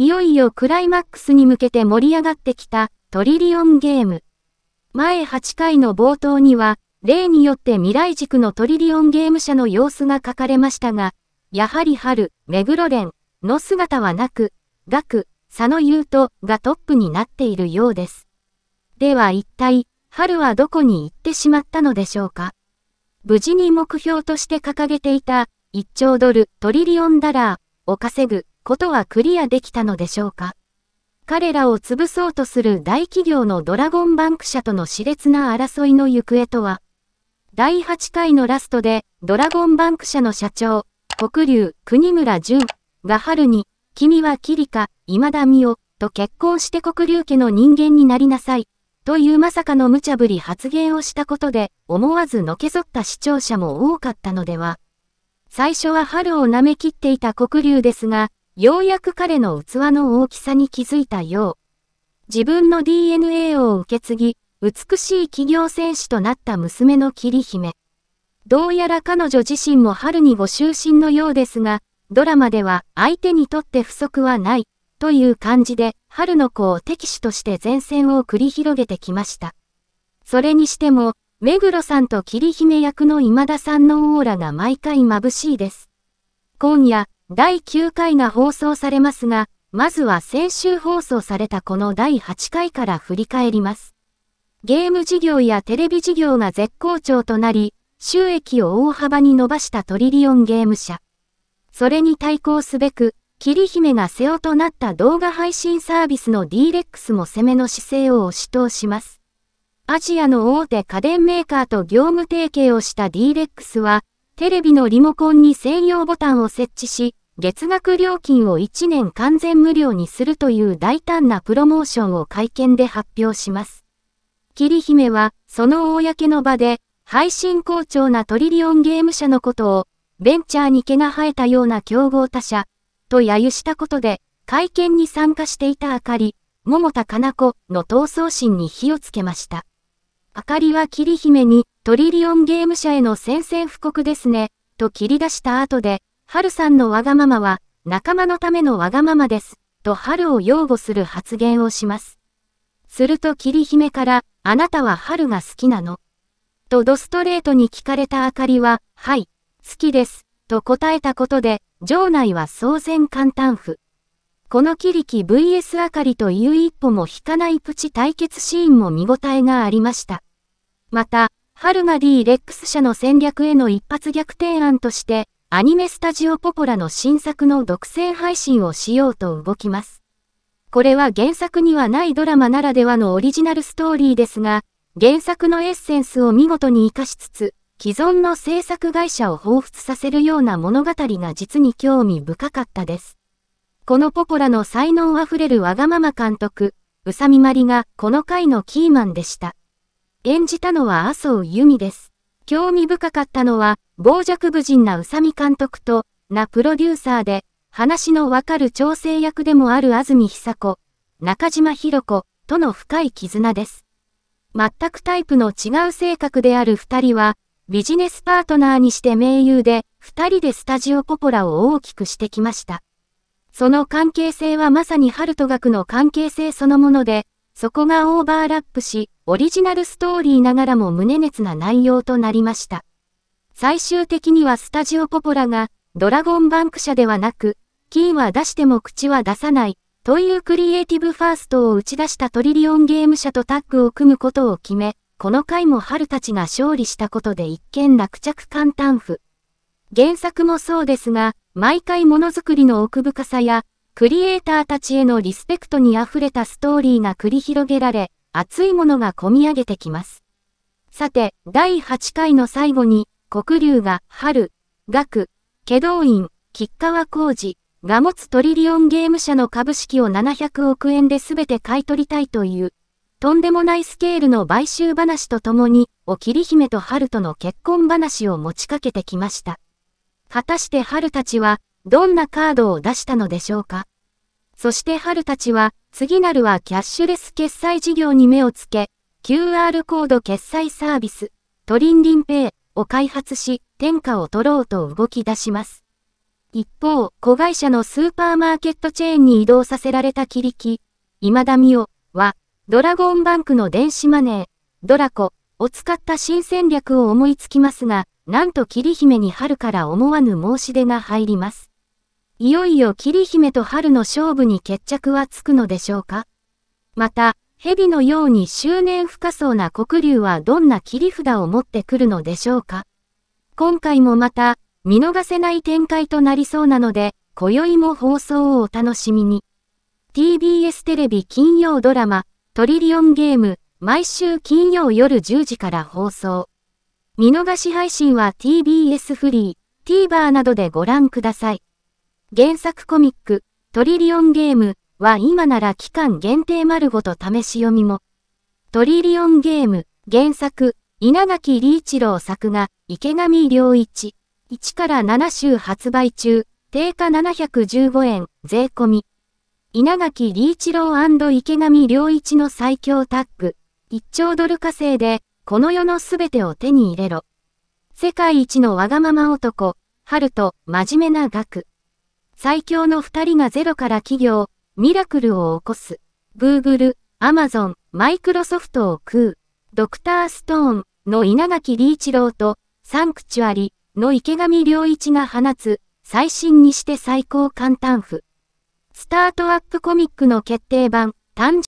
いよいよクライマックスに向けて盛り上がってきたトリリオンゲーム。前8回の冒頭には、例によって未来軸のトリリオンゲーム社の様子が書かれましたが、やはり春、目黒連の姿はなく、学、佐野優斗がトップになっているようです。では一体、春はどこに行ってしまったのでしょうか無事に目標として掲げていた1兆ドルトリリオンダラーを稼ぐことはクリアできたのでしょうか彼らを潰そうとする大企業のドラゴンバンク社との熾烈な争いの行方とは第8回のラストで、ドラゴンバンク社の社長、黒流、国村淳が春に、君はキリカ、今田美代と結婚して国流家の人間になりなさい、というまさかの無茶ぶり発言をしたことで、思わずのけぞった視聴者も多かったのでは。最初は春を舐めきっていた黒流ですが、ようやく彼の器の大きさに気づいたよう。自分の DNA を受け継ぎ、美しい企業戦士となった娘の桐姫。どうやら彼女自身も春にご就寝のようですが、ドラマでは相手にとって不足はないという感じで、春の子を敵手として前線を繰り広げてきました。それにしても、目黒さんと桐姫役の今田さんのオーラが毎回眩しいです。今夜、第9回が放送されますが、まずは先週放送されたこの第8回から振り返ります。ゲーム事業やテレビ事業が絶好調となり、収益を大幅に伸ばしたトリリオンゲーム社。それに対抗すべく、霧姫が背負となった動画配信サービスの D-REX も攻めの姿勢を押し通します。アジアの大手家電メーカーと業務提携をした D-REX は、テレビのリモコンに専用ボタンを設置し、月額料金を1年完全無料にするという大胆なプロモーションを会見で発表します。霧姫は、その公の場で、配信好調なトリリオンゲーム社のことを、ベンチャーに毛が生えたような競合他社、と揶揄したことで、会見に参加していたあかり、桃田かな子の闘争心に火をつけました。あかりは霧姫に、トリリオンゲーム社への宣戦布告ですね、と切り出した後で、春さんのわがままは、仲間のためのわがままです、と春を擁護する発言をします。すると霧姫から、あなたは春が好きなのとドストレートに聞かれたあかりは、はい、好きです、と答えたことで、場内は騒然簡単譜。この霧リ VS あかりという一歩も引かないプチ対決シーンも見応えがありました。また、春が D レックス社の戦略への一発逆転案として、アニメスタジオポポラの新作の独占配信をしようと動きます。これは原作にはないドラマならではのオリジナルストーリーですが、原作のエッセンスを見事に活かしつつ、既存の制作会社を彷彿させるような物語が実に興味深かったです。このポポラの才能あふれるわがまま監督、宇佐美まりがこの回のキーマンでした。演じたのは麻生由美です。興味深かったのは、傍若無人な宇佐美監督と、なプロデューサーで、話のわかる調整役でもある安住久子、中島博子、との深い絆です。全くタイプの違う性格である二人は、ビジネスパートナーにして盟友で、二人でスタジオポポラを大きくしてきました。その関係性はまさにハルト学の関係性そのもので、そこがオーバーラップし、オリジナルストーリーながらも胸熱な内容となりました。最終的にはスタジオポポラが、ドラゴンバンク社ではなく、金は出しても口は出さない、というクリエイティブファーストを打ち出したトリリオンゲーム社とタッグを組むことを決め、この回も春たちが勝利したことで一見落着簡単譜。原作もそうですが、毎回ものづくりの奥深さや、クリエイターたちへのリスペクトに溢れたストーリーが繰り広げられ、熱いものが込み上げてきます。さて、第8回の最後に、黒龍が、春、学、祁動院、吉川浩二が持つトリリオンゲーム社の株式を700億円で全て買い取りたいという、とんでもないスケールの買収話とともに、お霧姫と春との結婚話を持ちかけてきました。果たして春たちは、どんなカードを出したのでしょうかそして春たちは、次なるはキャッシュレス決済事業に目をつけ、QR コード決済サービス、トリンリンペイ、を開発し、天下を取ろうと動き出します。一方、子会社のスーパーマーケットチェーンに移動させられたキリキ、今田美代は、ドラゴンバンクの電子マネー、ドラコを使った新戦略を思いつきますが、なんと桐姫に春から思わぬ申し出が入ります。いよいよ桐姫と春の勝負に決着はつくのでしょうかまた、蛇のように執念深そうな黒竜はどんな切り札を持ってくるのでしょうか今回もまた、見逃せない展開となりそうなので、今宵も放送をお楽しみに。TBS テレビ金曜ドラマ、トリリオンゲーム、毎週金曜夜10時から放送。見逃し配信は TBS フリー、TVer などでご覧ください。原作コミック、トリリオンゲーム、は今なら期間限定丸ごと試し読みも。トリリオンゲーム、原作、稲垣理一郎作画、池上良一。1から7週発売中、定価715円、税込み。稲垣理一郎池上良一の最強タッグ。1兆ドル稼いで、この世のすべてを手に入れろ。世界一のわがまま男、春と真面目な額。最強の二人がゼロから企業、ミラクルを起こす。Google、Amazon、Microsoft を食う。ドクターストーンの稲垣理一郎と、サンクチュアリの池上良一が放つ、最新にして最高簡単譜。スタートアップコミックの決定版、誕生